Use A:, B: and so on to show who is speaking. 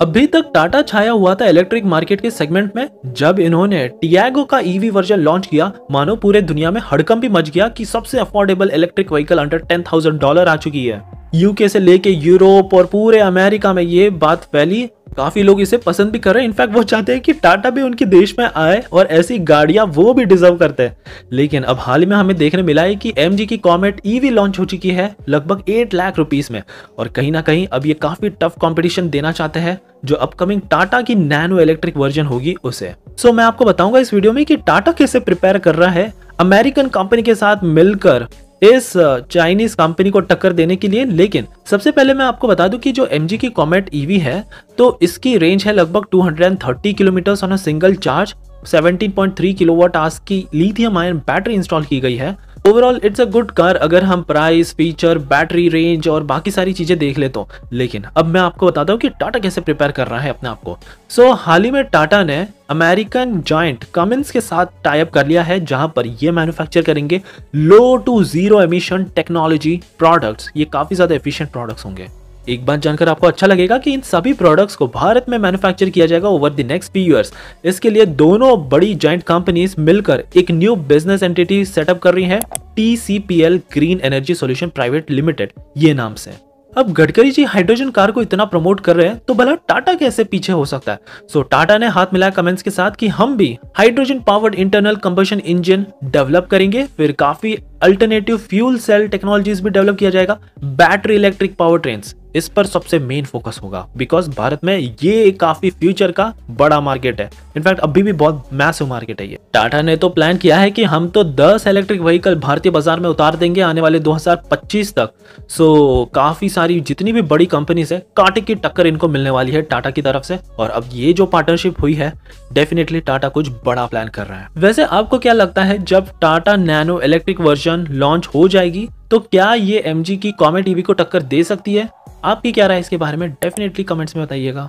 A: अभी तक टाटा छाया हुआ था इलेक्ट्रिक मार्केट के सेगमेंट में जब इन्होंने टियागो का ईवी वर्जन लॉन्च किया मानो पूरे दुनिया में हड़कम भी मच गया कि सबसे affordable electric vehicle under ten thousand dollar आ चुकी है यूके से लेके यूरोप और पूरे अमेरिका में ये बात फैली काफी लोग इसे पसंद भी कर रहे हैं इनफैक्ट वो चाहते हैं कि टाटा भी उनके देश में आए और ऐसी गाड़ियां वो भी डिजर्व करते हैं लेकिन अब हाल ही में हमें देखने मिला है कि एम की कॉमेट ईवी लॉन्च हो चुकी है लगभग एट लाख रुपीज में और कहीं ना कहीं अब ये काफी टफ कॉम्पिटिशन देना चाहते हैं जो अपकमिंग टाटा की नैनो इलेक्ट्रिक वर्जन होगी उसे सो so, मैं आपको बताऊंगा इस वीडियो में कि टाटा कैसे प्रिपेयर कर रहा है अमेरिकन कंपनी के साथ मिलकर इस चाइनीज कंपनी को टक्कर देने के लिए लेकिन सबसे पहले मैं आपको बता दूं कि जो एम की कॉमेट ईवी e है तो इसकी रेंज है लगभग 230 kilometre on a single charge 17.3 kilowatt आस की लिथियम आयन बैटरी इंस्टॉल की गई है overall it's a good car अगर हम प्राइस फीचर बैटरी रेंज और बाकी सारी चीज़ें देख लेते हैं तो। लेकिन अब मैं आपको बताता हूँ कि टाटा कैसे प्रिपेयर कर रहा है अपने आप को सो so, हाल ही में टाटा ने अमेरिकन जॉइंट कमिंस के साथ टाइप कर लिया है जहां पर ये मैन्युफैक्चर करेंगे low to zero emission technology products ये काफ़ी ज़्यादा एफिशिएंट प्रोडक्ट्स होंगे एक बात जानकर आपको अच्छा लगेगा कि इन सभी प्रोडक्ट्स को भारत में मैन्युफैक्चर किया जाएगा over the next few years इसके लिए दोनों बड़ी जॉइंट कंपनीज मिलकर एक न्यू बिजनेस एंटिटी सेटअप कर रही है TCPL green energy solution private limited ये नाम से अब गडकरी जी हाइड्रोजन कार को इतना प्रमोट कर रहे हैं तो भला टाटा कैसे पीछे हो सकता है सो so, टाटा ने हाथ मिलाया कमेंट्स के साथ कि हम भी hydrogen powered internal combustion engine develop करेंगे फिर काफी अल्टरनेटिव फ्यूल सेल टेक्नोलॉजीज भी डेवलप किया जाएगा बैटरी इलेक्ट्रिक पावर ट्रेन इस पर सबसे मेन फोकस होगा बिकॉज भारत में ये काफी फ्यूचर का बड़ा मार्केट है इनफैक्ट अभी भी बहुत मैसिव मार्केट है ये टाटा ने तो प्लान किया है कि हम तो 10 इलेक्ट्रिक व्हीकल भारतीय बाजार में उतार देंगे आने वाले 2025 तक सो काफी सारी जितनी भी बड़ी कंपनीज है कांटे की टक्कर इनको मिलने वाली है टाटा की तरफ से और अब ये जो पार्टनरशिप हुई है डेफिनेटली टाटा कुछ बड़ा प्लान कर रहा है वैसे आपको क्या लगता है जब Tata Nano electric version launch हो जाएगी तो क्या ये एम की कॉमेडी ईवी को टक्कर दे सकती है आपकी क्या राय इसके बारे में डेफिनेटली कमेंट्स में बताइएगा